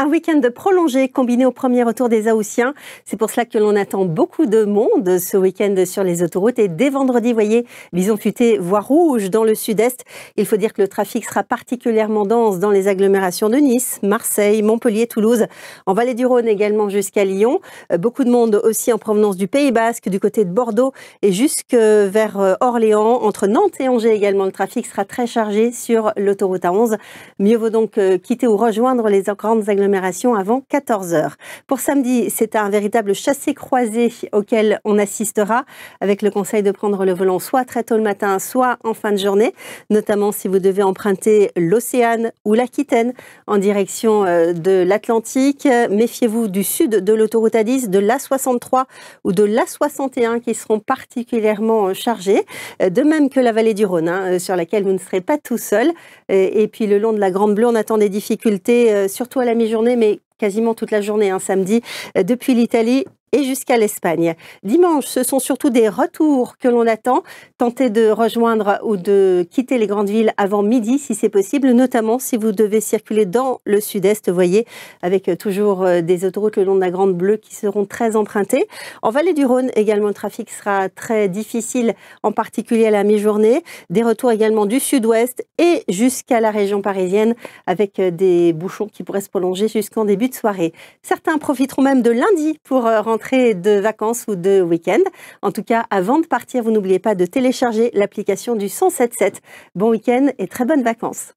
un week-end prolongé combiné au premier retour des Aoussiens. C'est pour cela que l'on attend beaucoup de monde ce week-end sur les autoroutes. Et dès vendredi, voyez, bison futé, voie rouge dans le sud-est. Il faut dire que le trafic sera particulièrement dense dans les agglomérations de Nice, Marseille, Montpellier, Toulouse, en vallée du Rhône également jusqu'à Lyon. Euh, beaucoup de monde aussi en provenance du Pays Basque, du côté de Bordeaux et jusque vers euh, Orléans. Entre Nantes et Angers également, le trafic sera très chargé sur l'autoroute A11. Mieux vaut donc euh, quitter ou rejoindre les grandes agglomérations avant 14h. Pour samedi, c'est un véritable chassé-croisé auquel on assistera avec le conseil de prendre le volant soit très tôt le matin, soit en fin de journée, notamment si vous devez emprunter l'Océane ou l'Aquitaine en direction euh, de l'Atlantique. Méfiez-vous du sud de l'autoroute A10, de l'A63 ou de l'A61 qui seront particulièrement euh, chargés, euh, de même que la vallée du Rhône, hein, sur laquelle vous ne serez pas tout seul. Et puis le long de la Grande Bleue, on attend des difficultés, surtout à la mi-journée mais quasiment toute la journée, un hein, samedi, euh, depuis l'Italie et jusqu'à l'Espagne. Dimanche, ce sont surtout des retours que l'on attend. Tentez de rejoindre ou de quitter les grandes villes avant midi si c'est possible, notamment si vous devez circuler dans le sud-est, vous voyez, avec euh, toujours euh, des autoroutes le long de la Grande Bleue qui seront très empruntées. En vallée du Rhône également, le trafic sera très difficile, en particulier à la mi-journée. Des retours également du sud-ouest et jusqu'à la région parisienne avec euh, des bouchons qui pourraient se prolonger jusqu'en début de soirée. Certains profiteront même de lundi pour rentrer de vacances ou de week-end. En tout cas, avant de partir, vous n'oubliez pas de télécharger l'application du 177. Bon week-end et très bonnes vacances.